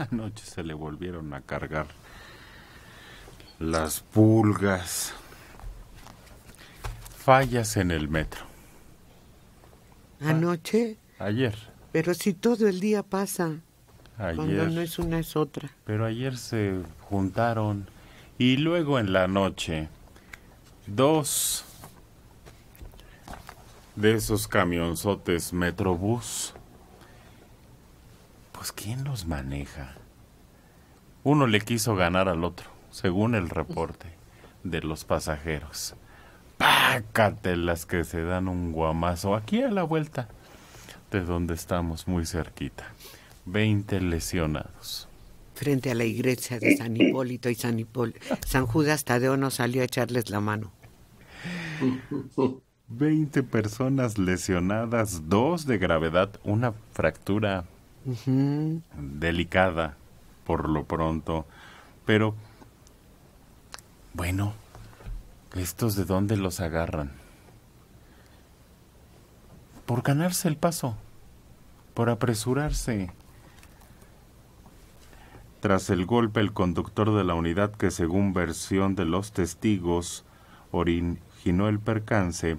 Anoche se le volvieron a cargar las pulgas, fallas en el metro. Ah, ¿Anoche? Ayer. Pero si todo el día pasa. Ayer. Cuando no es una es otra. Pero ayer se juntaron y luego en la noche dos de esos camionzotes Metrobús ¿quién los maneja? Uno le quiso ganar al otro, según el reporte de los pasajeros. las que se dan un guamazo aquí a la vuelta de donde estamos muy cerquita. Veinte lesionados. Frente a la iglesia de San Hipólito y San, San Judas Tadeo no salió a echarles la mano. Veinte personas lesionadas, dos de gravedad, una fractura delicada por lo pronto, pero bueno, ¿estos de dónde los agarran? Por ganarse el paso, por apresurarse. Tras el golpe, el conductor de la unidad que según versión de los testigos originó el percance,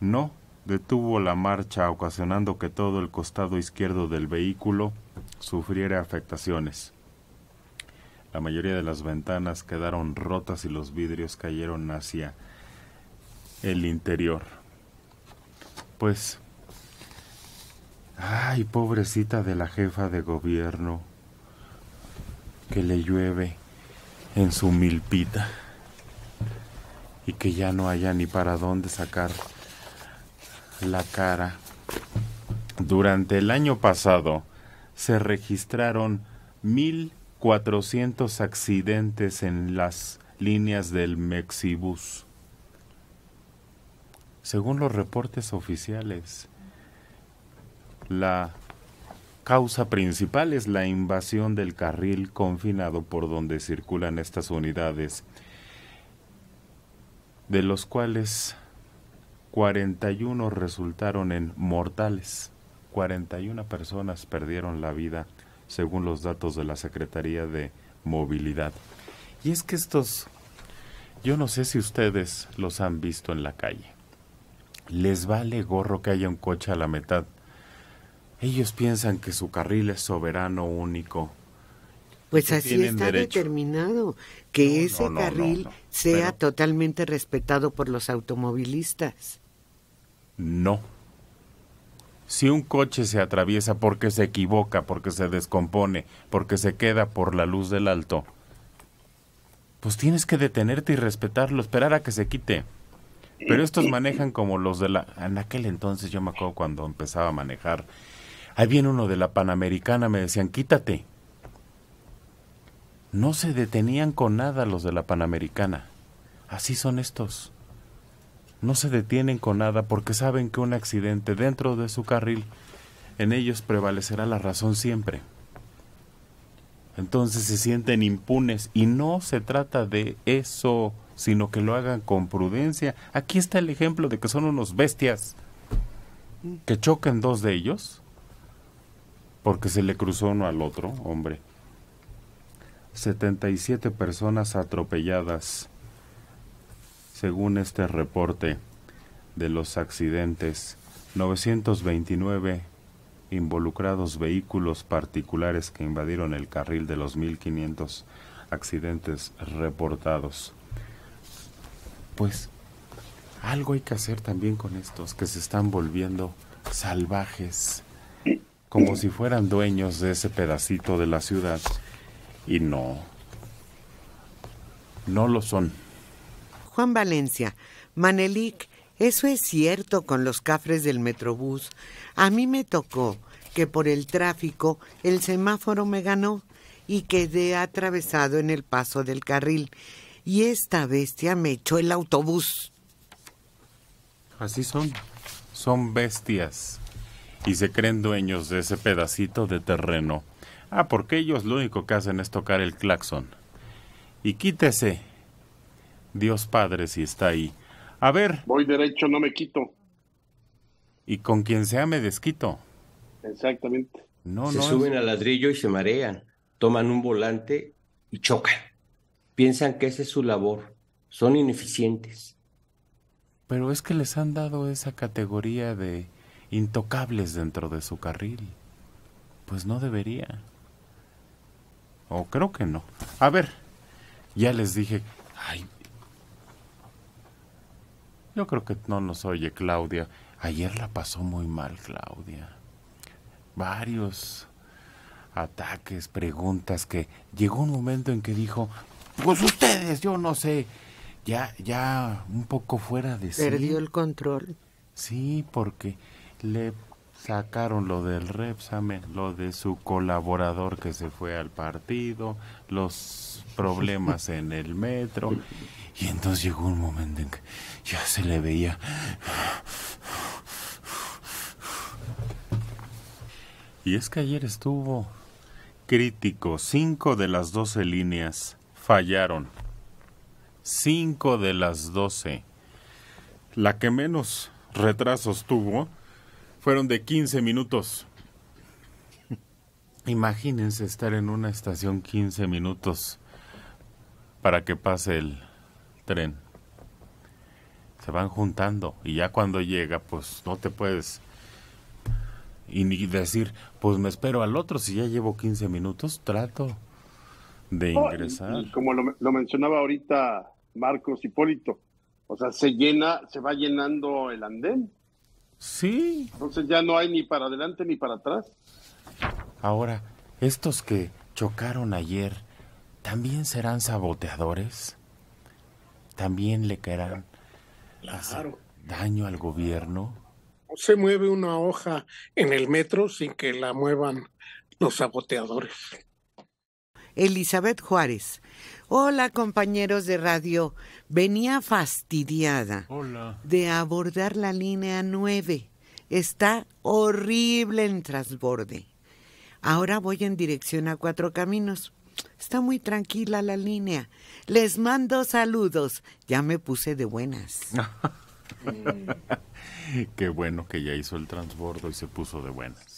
no detuvo la marcha ocasionando que todo el costado izquierdo del vehículo sufriera afectaciones. La mayoría de las ventanas quedaron rotas y los vidrios cayeron hacia el interior. Pues, ay, pobrecita de la jefa de gobierno, que le llueve en su milpita y que ya no haya ni para dónde sacar la cara. Durante el año pasado se registraron 1.400 accidentes en las líneas del Mexibus. Según los reportes oficiales, la causa principal es la invasión del carril confinado por donde circulan estas unidades, de los cuales 41 resultaron en mortales. 41 personas perdieron la vida, según los datos de la Secretaría de Movilidad. Y es que estos, yo no sé si ustedes los han visto en la calle. Les vale gorro que haya un coche a la mitad. Ellos piensan que su carril es soberano único. Pues así está determinado, que ese carril sea totalmente respetado por los automovilistas. No. Si un coche se atraviesa porque se equivoca, porque se descompone, porque se queda por la luz del alto, pues tienes que detenerte y respetarlo, esperar a que se quite. Pero estos manejan como los de la... En aquel entonces yo me acuerdo cuando empezaba a manejar. Ahí viene uno de la Panamericana, me decían, quítate. No se detenían con nada los de la Panamericana. Así son estos no se detienen con nada porque saben que un accidente dentro de su carril en ellos prevalecerá la razón siempre. Entonces se sienten impunes y no se trata de eso, sino que lo hagan con prudencia. Aquí está el ejemplo de que son unos bestias que choquen dos de ellos porque se le cruzó uno al otro, hombre. 77 personas atropelladas según este reporte de los accidentes, 929 involucrados vehículos particulares que invadieron el carril de los 1500 accidentes reportados. Pues algo hay que hacer también con estos que se están volviendo salvajes, como si fueran dueños de ese pedacito de la ciudad y no, no lo son. Juan Valencia, Manelik, eso es cierto con los cafres del Metrobús. A mí me tocó que por el tráfico el semáforo me ganó y quedé atravesado en el paso del carril. Y esta bestia me echó el autobús. Así son. Son bestias. Y se creen dueños de ese pedacito de terreno. Ah, porque ellos lo único que hacen es tocar el claxon. Y quítese, Dios Padre si está ahí. A ver. Voy derecho, no me quito. Y con quien sea me desquito. Exactamente. No, se suben al ladrillo y se marean, toman un volante y chocan. Piensan que esa es su labor. Son ineficientes. Pero es que les han dado esa categoría de intocables dentro de su carril. Pues no debería. O creo que no. A ver, ya les dije, ay, yo creo que no nos oye Claudia. Ayer la pasó muy mal Claudia. Varios ataques, preguntas que llegó un momento en que dijo, pues ustedes, yo no sé, ya ya un poco fuera de sí. Perdió el control. Sí, porque le sacaron lo del Repsamen, lo de su colaborador que se fue al partido, los problemas en el metro y entonces llegó un momento en que ya se le veía... Y es que ayer estuvo crítico. Cinco de las doce líneas fallaron. Cinco de las doce. La que menos retrasos tuvo fueron de 15 minutos. Imagínense estar en una estación 15 minutos para que pase el tren, se van juntando y ya cuando llega, pues no te puedes y ni decir, pues me espero al otro, si ya llevo 15 minutos, trato de oh, ingresar. como lo, lo, mencionaba ahorita Marcos Hipólito, o sea, se llena, se va llenando el andén. Sí. Entonces ya no hay ni para adelante ni para atrás. Ahora, estos que chocaron ayer, ¿también serán saboteadores? también le caerán daño al gobierno. se mueve una hoja en el metro sin que la muevan los saboteadores. Elizabeth Juárez. Hola compañeros de radio, venía fastidiada de abordar la línea 9. Está horrible el transborde. Ahora voy en dirección a Cuatro Caminos. Está muy tranquila la línea. Les mando saludos. Ya me puse de buenas. Qué bueno que ya hizo el transbordo y se puso de buenas.